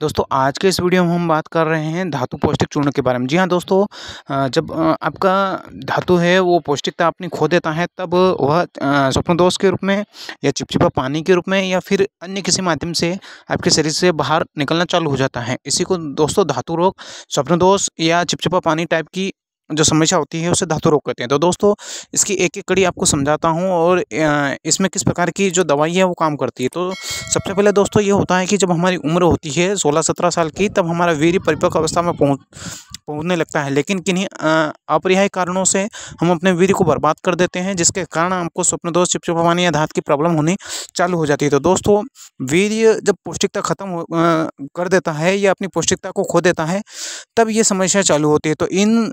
दोस्तों आज के इस वीडियो में हम बात कर रहे हैं धातु पौष्टिक चूर्ण के बारे में जी हाँ दोस्तों जब आपका धातु है वो पौष्टिकता अपनी खो देता है तब वह स्वप्नदोष के रूप में या चिपचिपा पानी के रूप में या फिर अन्य किसी माध्यम से आपके शरीर से बाहर निकलना चालू हो जाता है इसी को दोस्तों धातु रोग स्वप्नदोष या चिपचिपा पानी टाइप की जो समस्या होती है उसे धातु रोग कहते हैं तो दोस्तों इसकी एक एक कड़ी आपको समझाता हूँ और इसमें किस प्रकार की जो दवाई है वो काम करती है तो सबसे पहले दोस्तों ये होता है कि जब हमारी उम्र होती है सोलह सत्रह साल की तब हमारा वीर परिपक्व अवस्था में पहुँच पहुँचने लगता है लेकिन किन्हीं अपरिहाय कारणों से हम अपने वीर को बर्बाद कर देते हैं जिसके कारण हमको स्वप्न दोष चिपचिपानी या धात की प्रॉब्लम होनी चालू हो जाती है तो दोस्तों वीर जब पौष्टिकता खत्म कर देता है या अपनी पौष्टिकता को खो देता है तब ये समस्या चालू होती है तो इन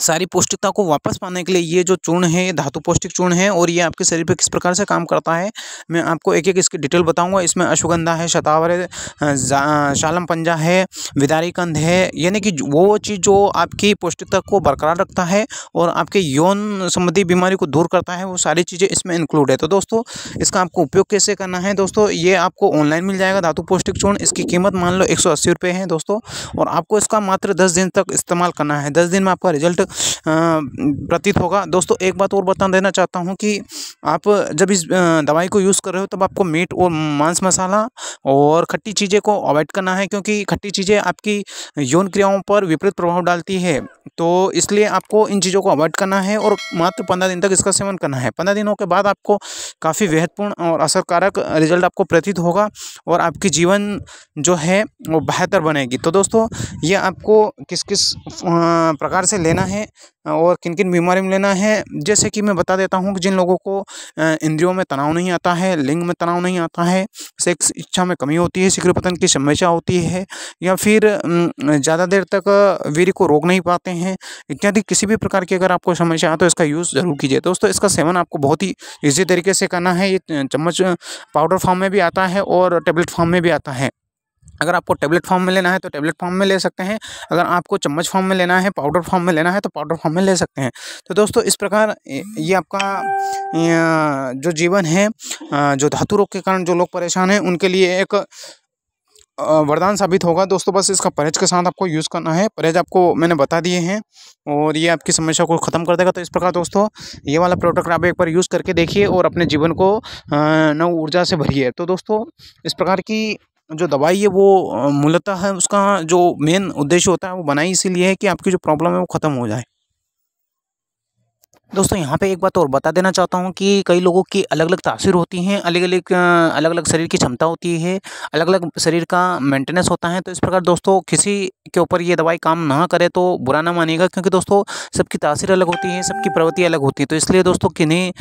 सारी पौष्टिकता को वापस पाने के लिए ये जो चूर्ण है धातु पौष्टिक चूर्ण है और ये आपके शरीर पर किस प्रकार से काम करता है मैं आपको एक एक इसकी डिटेल बताऊंगा इसमें अश्वगंधा है शतावर है शालम पंजा है विदारी कंध है यानी कि वो चीज़ जो आपकी पौष्टिकता को बरकरार रखता है और आपके यौन संबंधी बीमारी को दूर करता है वो सारी चीज़ें इसमें इंक्लूड है तो दोस्तों इसका आपको उपयोग कैसे करना है दोस्तों ये आपको ऑनलाइन मिल जाएगा धातु पौष्टिक चूर्ण इसकी कीमत मान लो एक सौ है दोस्तों और आपको इसका मात्र दस दिन तक इस्तेमाल करना है दस दिन में आपका रिजल्ट प्रतीत होगा दोस्तों एक बात और बता देना चाहता हूँ कि आप जब इस दवाई को यूज़ कर रहे हो तब आपको मीट और मांस मसाला और खट्टी चीज़ें को अवॉइड करना है क्योंकि खट्टी चीज़ें आपकी यौन क्रियाओं पर विपरीत प्रभाव डालती है तो इसलिए आपको इन चीज़ों को अवॉइड करना है और मात्र पंद्रह दिन तक इसका सेवन करना है पंद्रह दिनों के बाद आपको काफ़ी बेहतपूर्ण और असरकारक रिजल्ट आपको प्रतीत होगा और आपकी जीवन जो है वो बेहतर बनेगी तो दोस्तों ये आपको किस किस प्रकार से लेना है है और किन किन बीमारी में लेना है जैसे कि मैं बता देता हूँ कि जिन लोगों को इंद्रियों में तनाव नहीं आता है लिंग में तनाव नहीं आता है सेक्स इच्छा में कमी होती है शीघ्र पतन की समस्या होती है या फिर ज़्यादा देर तक वीर को रोक नहीं पाते हैं इत्यादि किसी भी प्रकार की अगर आपको समस्या आए तो इसका यूज़ ज़रूर कीजिए दोस्तों इसका सेवन आपको बहुत ही ईजी तरीके से करना है ये चम्मच पाउडर फॉर्म में भी आता है और टेबलेट फॉर्म में भी आता है अगर आपको टेबलेट फॉर्म में लेना है तो टेबलेट फॉर्म में ले सकते हैं अगर आपको चम्मच फॉर्म में लेना है पाउडर फॉर्म में लेना है तो पाउडर फॉर्म में ले सकते हैं तो दोस्तों इस प्रकार ये आपका जो जीवन है जो धातु रोग के कारण जो लोग परेशान हैं उनके लिए एक वरदान साबित होगा दोस्तों बस इसका परहेज के साथ आपको यूज़ करना है परहेज आपको मैंने बता दिए हैं और ये आपकी समस्या को ख़त्म कर देगा तो इस प्रकार दोस्तों ये वाला प्रोडक्ट आप एक बार यूज़ करके देखिए और अपने जीवन को नव ऊर्जा से भरिए तो दोस्तों इस प्रकार की जो दवाई है वो मूलतः है उसका जो मेन उद्देश्य होता है वो बनाई इसीलिए है कि आपकी जो प्रॉब्लम है वो ख़त्म हो जाए दोस्तों यहाँ पे एक बात और बता देना चाहता हूँ कि कई लोगों की अलग अलग तासीर होती हैं अलग अलग अलग अलग शरीर की क्षमता होती है अलग अलग शरीर का मेंटेनेंस होता है तो इस प्रकार दोस्तों किसी के ऊपर ये दवाई काम ना करे तो बुरा ना मानेगा क्योंकि दोस्तों सबकी तासीर अलग होती है सबकी प्रवृत्ति अलग होती है तो इसलिए दोस्तों किन्हीं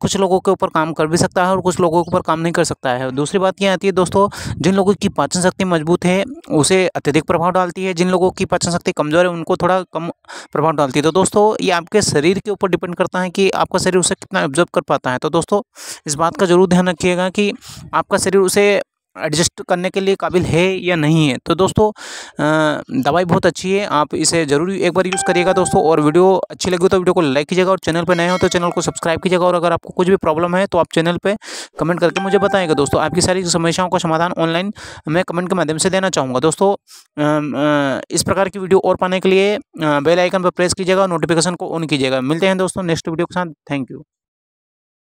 कुछ लोगों के ऊपर काम कर भी सकता है और कुछ लोगों के ऊपर काम नहीं कर सकता है दूसरी बात यह आती है दोस्तों जिन लोगों की पाचन शक्ति मजबूत है उसे अत्यधिक प्रभाव डालती है जिन लोगों की पाचन शक्ति कमज़ोर है उनको थोड़ा कम प्रभाव डालती है तो दोस्तों ये आपके शरीर के ऊपर डिपेंड डिपेंड करता है कि आपका शरीर उसे कितना ऑब्जर्व कर पाता है तो दोस्तों इस बात का ज़रूर ध्यान रखिएगा कि आपका शरीर उसे एडजस्ट करने के लिए काबिल है या नहीं है तो दोस्तों दवाई बहुत अच्छी है आप इसे ज़रूर एक बार यूज़ करिएगा दोस्तों और वीडियो अच्छी लगी तो वीडियो को लाइक कीजिएगा और चैनल पर नए हो तो चैनल को सब्सक्राइब कीजिएगा और अगर आपको कुछ भी प्रॉब्लम है तो आप चैनल पर कमेंट करके मुझे बताएगा दोस्तों आपकी सारी समस्याओं का समाधान ऑनलाइन मैं कमेंट के माध्यम से देना चाहूँगा दोस्तों इस प्रकार की वीडियो और पाने के लिए बेल आइकन पर प्रेस कीजिएगा और नोटिफिकेशन को ऑन कीजिएगा मिलते हैं दोस्तों नेक्स्ट वीडियो के साथ थैंक यू